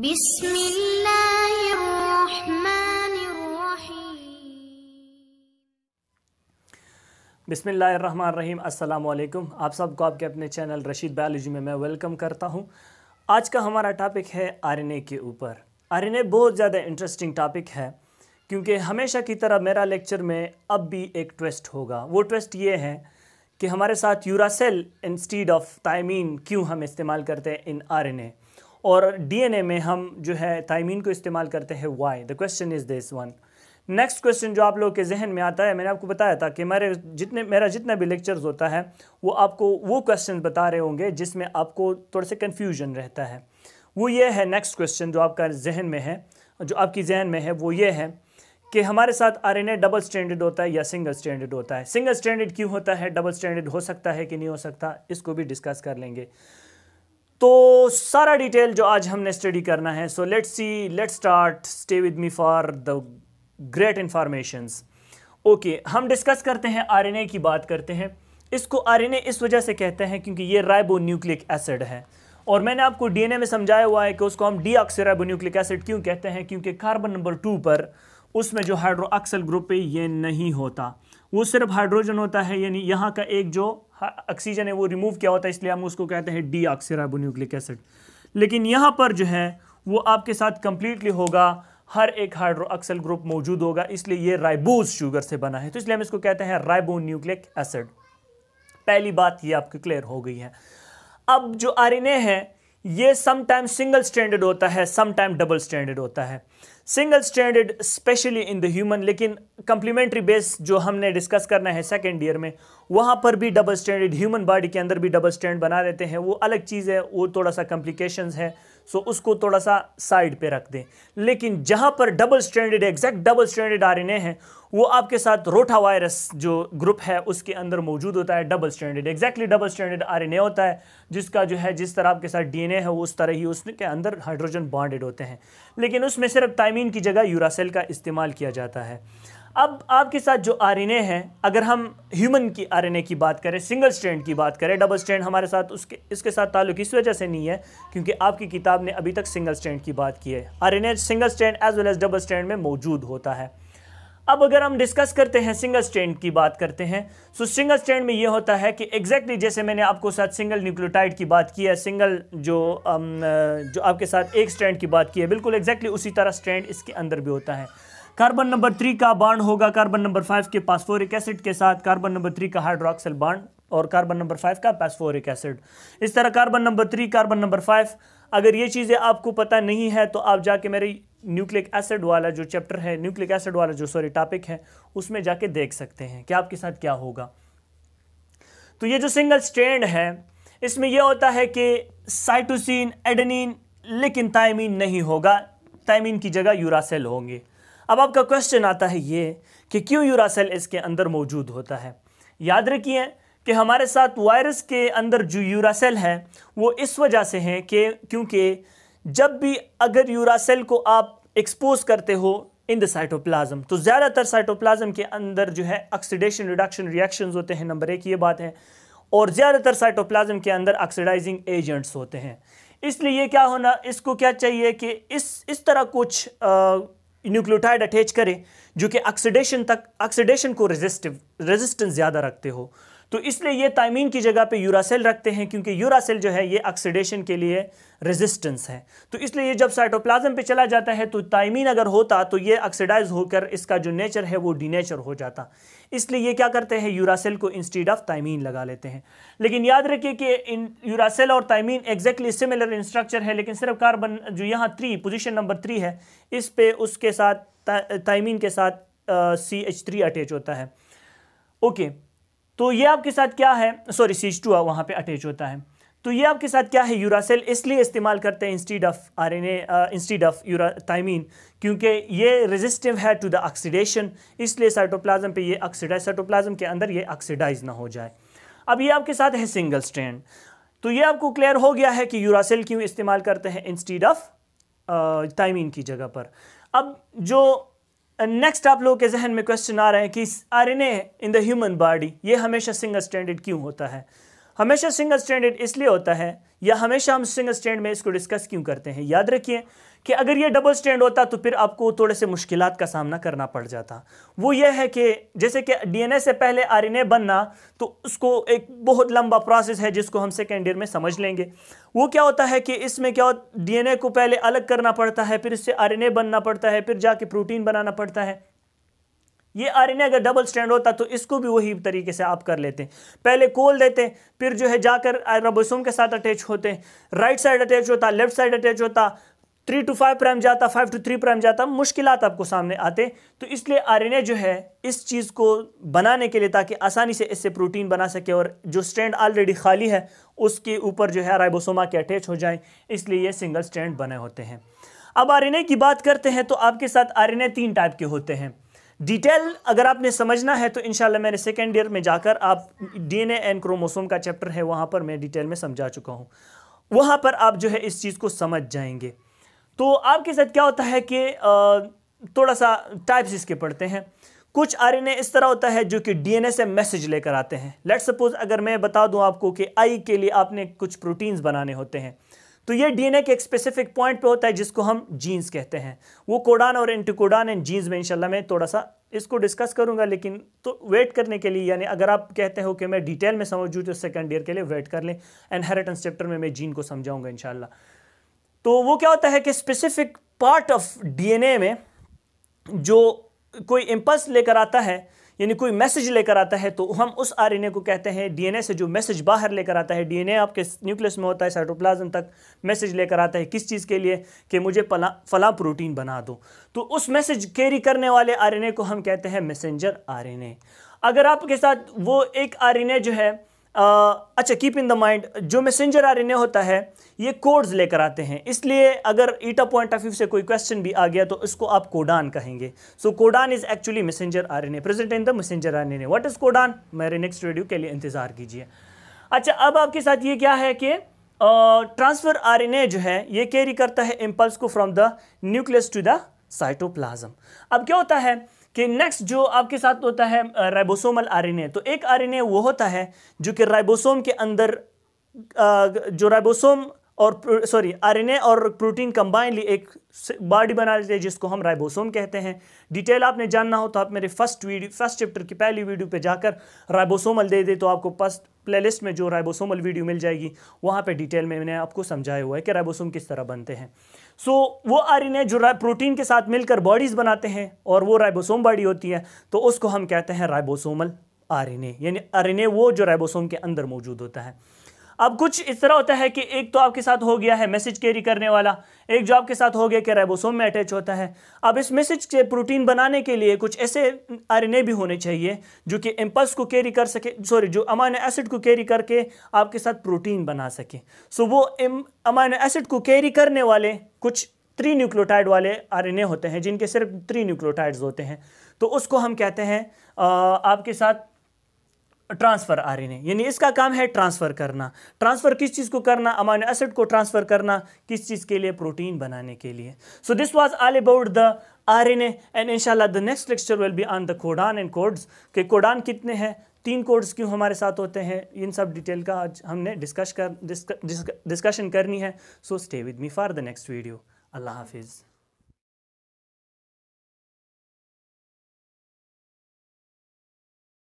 بسم الله الرحمن الرحيم بسم الله अस्सलाम वालेकुम आप सबको आपके अपने चैनल रशीद बायोलॉजी में मैं वेलकम करता हूं आज का हमारा टॉपिक है आरएनए के ऊपर आरएनए बहुत ज़्यादा इंटरेस्टिंग टॉपिक है क्योंकि हमेशा की तरह मेरा लेक्चर में अब भी एक ट्विस्ट होगा वो ट्विस्ट ये है कि हमारे साथ यूरासेल इंस्टीड ऑफ थायमीन क्यों हम इस्तेमाल करते हैं इन आरएनए और ए में हम जो है तयमीन को इस्तेमाल करते हैं why the question is this one next question जो आप लोगों के जहन में आता है मैंने आपको बताया था कि मेरे जितने मेरा जितना भी लेक्चर्स होता है वो आपको वो क्वेश्चन बता रहे होंगे जिसमें आपको थोड़ा सा कन्फ्यूजन रहता है वो ये है नेक्स्ट क्वेश्चन जो आपका जहन में है जो आपकी जहन में है वो ये है कि हमारे साथ ए डबल स्टैंडर्ड होता है या सिंगल स्टैंडर्ड होता है सिंगल स्टैंडर्ड क्यों होता है डबल स्टैंडर्ड हो सकता है कि नहीं हो सकता इसको भी डिस्कस कर लेंगे तो सारा डिटेल जो आज हमने स्टडी करना है so let's see let's start stay with me for the great information okay हम डिस्कस करते हैं आरएनए की बात करते हैं इसको आरएनए इस वजह से कहते हैं क्योंकि ये राइबो न्यूक्लिक एसिड है और मैंने आपको डीएनए में समझाया हुआ है कि उसको हम डी न्यूक्लिक एसिड क्यों कहते हैं क्योंकि कार्बन नंबर टू पर उसमें जो हाइड्रो ग्रुप है ये नहीं होता वो सिर्फ हाइड्रोजन होता है यानी यहाँ का एक जो ऑक्सीजन है वो रिमूव किया होता है इसलिए हम उसको कहते हैं डी न्यूक्लिक एसिड लेकिन यहाँ पर जो है वो आपके साथ कंप्लीटली होगा हर एक हाइड्रो अक्सल ग्रुप मौजूद होगा इसलिए ये राइबोज शुगर से बना है तो इसलिए हम इसको कहते हैं न्यूक्लिक एसिड पहली बात ये आपकी क्लियर हो गई है अब जो आर है ये समटाइम सिंगल स्टैंडर्ड होता है समटाइम डबल स्टैंडर्ड होता है single standard specially in the human लेकिन कंप्लीमेंट्री बेस जो हमने डिस्कस करना है सेकेंड ईयर में वहाँ पर भी डबल स्टैंडर्ड ह्यूमन बॉडी के अंदर भी डबल स्टैंड बना देते हैं वो अलग चीज़ है वो थोड़ा सा कॉम्प्लिकेशन है सो so उसको थोड़ा सा साइड पे रख दें लेकिन जहाँ पर double standard exact double standard RNA हैं वो आपके साथ रोटा वायरस जो ग्रुप है उसके अंदर मौजूद होता है double standard exactly double standard RNA होता है जिसका जो है जिस तरह आपके साथ डीएनए है उस तरह ही उसके अंदर हाइड्रोजन बॉन्डेड होते हैं लेकिन उसमें सिर्फ टाइमिन की जगह यूरासेल का इस्तेमाल किया जाता है अब आपके साथ जो आर हैं अगर हम ह्यूमन की आर की बात करें सिंगल स्टैंड की बात करें डबल स्टैंड हमारे साथ उसके इसके साथ ताल्लुक इस वजह से नहीं है क्योंकि आपकी किताब ने अभी तक सिंगल स्टैंड की बात की है R single stand as well as double stand में मौजूद होता है अब अगर हम डिस्कस करते हैं सिंगल स्टैंड की बात करते हैं सो सिंगल स्टैंड में ये होता है कि एग्जैक्टली जैसे मैंने आपको साथ सिंगल न्यूक्लियोटाइड की बात की है सिंगल जो um, जो आपके साथ एक स्टैंड की बात की है बिल्कुल एग्जैक्टली उसी तरह स्टैंड इसके अंदर भी होता है कार्बन नंबर थ्री का बाड होगा कार्बन नंबर फाइव के पासफोरिक एसिड के साथ कार्बन नंबर थ्री का हाइड्रोक्सल बाड और कार्बन नंबर फाइव का पैसफोरिक एसिड इस तरह carbon number three carbon number five अगर ये चीज़ें आपको पता नहीं है तो आप जाके मेरे न्यूक्लिक एसिड वाला जो चैप्टर है न्यूक्लिक एसिड वाला जो सॉरी टॉपिक है उसमें जाके देख सकते हैं कि आपके साथ क्या होगा तो ये जो सिंगल स्ट्रैंड है इसमें ये होता है कि साइटोसिन एडेनिन लेकिन ताइमीन नहीं होगा ताइमीन की जगह यूरासेल होंगे अब आपका क्वेश्चन आता है ये कि क्यों यूरासेल इसके अंदर मौजूद होता है याद रखिए कि हमारे साथ वायरस के अंदर जो यूरासेल है वो इस वजह से हैं कि क्योंकि जब भी अगर यूरासेल को आप एक्सपोज करते हो इन द साइटोप्लाज्म तो ज़्यादातर साइटोप्लाज्म के अंदर जो है ऑक्सीडेशन रिडक्शन रिएक्शंस होते हैं नंबर एक ये बात है और ज़्यादातर साइटोप्लाज्म के अंदर ऑक्सीडाइजिंग एजेंट्स होते हैं इसलिए ये क्या होना इसको क्या चाहिए कि इस इस तरह कुछ न्यूक्लियोटाइड अटैच करें जो कि ऑक्सीडेशन तक ऑक्सीडेशन को रेजिस्टिव रेजिस्टेंस ज़्यादा रखते हो तो इसलिए ये ताइमीन की जगह पे यूरासेल रखते हैं क्योंकि यूरासेल जो है ये ऑक्सीडेशन के लिए रेजिस्टेंस है तो इसलिए ये जब साइटोप्लाज्म पे चला जाता है तो ताइमीन अगर होता तो ये ऑक्सीडाइज होकर इसका जो नेचर है वो डीनेचर हो जाता इसलिए ये क्या करते हैं यूरासेल को इंस्टीड ऑफ तामीन लगा लेते हैं लेकिन याद रखिए कि इन यूरासेल और तामीन एग्जैक्टली सिमिलर इंस्ट्रक्चर है लेकिन सिर्फ कार्बन जो यहाँ थ्री पोजिशन नंबर थ्री है इस पर उसके साथ ताइमीन के साथ सी एच थ्री अटैच होता है ओके okay. तो ये आपके साथ क्या है सॉरी सीज टू वहाँ पर अटैच होता है तो ये आपके साथ क्या है यूरासेल इसलिए इस्तेमाल करते हैं instead of R N instead of यूराथाइमीन क्योंकि ये रेजिस्टिव है टू द ऑक्सीडेशन इसलिए साइटोप्लाज्म पे ये ऑक्सीडाइज साइटोप्लाज्म के अंदर ये ऑक्सीडाइज ना हो जाए अब ये आपके साथ है सिंगल स्ट्रैंड तो ये आपको क्लियर हो गया है कि यूरासेल क्यों इस्तेमाल करते हैं इंस्टीड ऑफ थाइमिन की जगह पर अब जो नेक्स्ट आप लोगों के जहन में क्वेश्चन आ रहे हैं कि R in the human body ये हमेशा सिंगल स्टैंडर्ड क्यों होता है हमेशा सिंगल स्टैंडर्ड इसलिए होता है या हमेशा हम सिंगल स्टैंड में इसको डिस्कस क्यों करते हैं याद रखिए कि अगर ये डबल स्टैंड होता तो फिर आपको थोड़े से मुश्किल का सामना करना पड़ जाता वो ये है कि जैसे कि डीएनए से पहले आरएनए बनना तो उसको एक बहुत लंबा प्रोसेस है जिसको हम सेकेंड ईयर में समझ लेंगे वो क्या होता है कि इसमें क्या डीएनए को पहले अलग करना पड़ता है फिर इससे आर बनना पड़ता है फिर जाके प्रोटीन बनाना पड़ता है ये आरएनए अगर डबल स्टैंड होता तो इसको भी वही तरीके से आप कर लेते हैं पहले कोल देते फिर जो है जाकर रबोसोम के साथ अटैच होते हैं राइट साइड अटैच होता लेफ्ट साइड अटैच होता थ्री टू फाइव प्राइम जाता फाइव टू थ्री प्राइम जाता मुश्किल आपको सामने आते तो इसलिए आरएनए जो है इस चीज़ को बनाने के लिए ताकि आसानी से इससे प्रोटीन बना सके और जो स्टैंड ऑलरेडी खाली है उसके ऊपर जो है राइबोसोमा के अटैच हो जाएं इसलिए ये सिंगल स्टैंड बने होते हैं अब आरएनए की बात करते हैं तो आपके साथ आर तीन टाइप के होते हैं डिटेल अगर आपने समझना है तो इनशाला मैंने सेकेंड ईयर में जाकर आप डीएनए एंड क्रोमोसोम का चैप्टर है वहाँ पर मैं डिटेल में समझा चुका हूँ वहाँ पर आप जो है इस चीज़ को समझ जाएंगे तो आपके साथ क्या होता है कि थोड़ा सा टाइप्स इसके पढ़ते हैं कुछ आरएनए इस तरह होता है जो कि डीएनए से मैसेज लेकर आते हैं लेट सपोज अगर मैं बता दूं आपको कि आई के लिए आपने कुछ प्रोटीन्स बनाने होते हैं तो ये डीएनए के एक स्पेसिफिक पॉइंट पे होता है जिसको हम जीन्स कहते हैं वो कोडान और एंटीकोडान एंड जीन्स में इंशाल्लाह मैं थोड़ा सा इसको डिस्कस करूंगा लेकिन तो वेट करने के लिए यानी अगर आप कहते हो कि मैं डिटेल में समझूँ तो सेकेंड ईयर के लिए वेट कर लें एनहेरिटेंस चैप्टर में मैं जीन को समझाऊंगा इनशाला तो वो क्या होता है कि स्पेसिफिक पार्ट ऑफ डी में जो कोई इम्पल्स लेकर आता है यानी कोई मैसेज लेकर आता है तो हम उस आरएनए को कहते हैं डीएनए से जो मैसेज बाहर लेकर आता है डीएनए आपके न्यूक्लियस में होता है साइटोप्लाज्म तक मैसेज लेकर आता है किस चीज़ के लिए कि मुझे फला फला प्रोटीन बना दो तो उस मैसेज कैरी करने वाले आरएनए को हम कहते हैं मैसेंजर आरएनए अगर आपके साथ वो एक आर जो है अच्छा कीप इन द माइंड जो मैसेंजर आर होता है ये कोड्स लेकर आते हैं इसलिए अगर ईटा पॉइंट ऑफ व्यू से कोई क्वेश्चन भी आ गया तो इसको आप कोडान कहेंगे so codon is actually messenger R present in the messenger R N what is codon मेरे नेक्स्ट वीडियो के लिए इंतज़ार कीजिए अच्छा अब आपके साथ ये क्या है कि ट्रांसफ़र आर जो है ये कैरी करता है इम्पल्स को from the nucleus to the cytoplasm अब क्या होता है कि नेक्स्ट जो आपके साथ होता है राइबोसोमल आरएनए तो एक आरएनए वो होता है जो कि राइबोसोम के अंदर जो राइबोसोम और सॉरी आरएनए और प्रोटीन कंबाइनली एक बॉडी बना लेते हैं जिसको हम राइबोसोम कहते हैं डिटेल आपने जानना हो तो आप मेरे फर्स्ट वीडियो फर्स्ट चैप्टर की पहली वीडियो पे जाकर राइबोसोमल दे दे तो आपको फर्स्ट प्लेलिस्ट में जो राइबोसोमल वीडियो मिल जाएगी वहाँ पे डिटेल में मैंने आपको समझाया हुआ है कि राइबोसोम किस तरह बनते हैं सो so, वो आरएनए जो प्रोटीन के साथ मिलकर बॉडीज़ बनाते हैं और वो राइबोसोम बॉडी होती है तो उसको हम कहते हैं राइबोसोमल आरएनए यानी आरएनए वो जो राइबोसोम के अंदर मौजूद होता है अब कुछ इस तरह होता है कि एक तो आपके साथ हो गया है मैसेज कैरी करने वाला एक जो आपके साथ हो गया कि राइबोसोम में अटैच होता है अब इस मैसेज के प्रोटीन बनाने के लिए कुछ ऐसे आरएनए भी होने चाहिए जो कि एम्पल्स को कैरी कर सके सॉरी जो अमाइनो एसिड को कैरी करके आपके साथ प्रोटीन बना सके सो वो अमाइनो एसिड को कैरी करने वाले कुछ थ्री न्यूक्लोटाइड वाले आर होते हैं जिनके सिर्फ थ्री न्यूक्लोटाइड्स होते हैं तो उसको हम कहते हैं आपके साथ ट्रांसफ़र आरएनए यानी इसका काम है ट्रांसफ़र करना ट्रांसफ़र किस चीज़ को करना अमाइनो एसिड को ट्रांसफ़र करना किस चीज़ के लिए प्रोटीन बनाने के लिए so this was all about the R N and इंशाल्लाह the next lecture will be on the codon and codes के कोडान कितने हैं तीन कोड्स क्यों हमारे साथ होते हैं इन सब डिटेल का आज हमने डिस्कश कर डिस्कशन करनी है so stay with me for the next video अल्लाह हाफिज़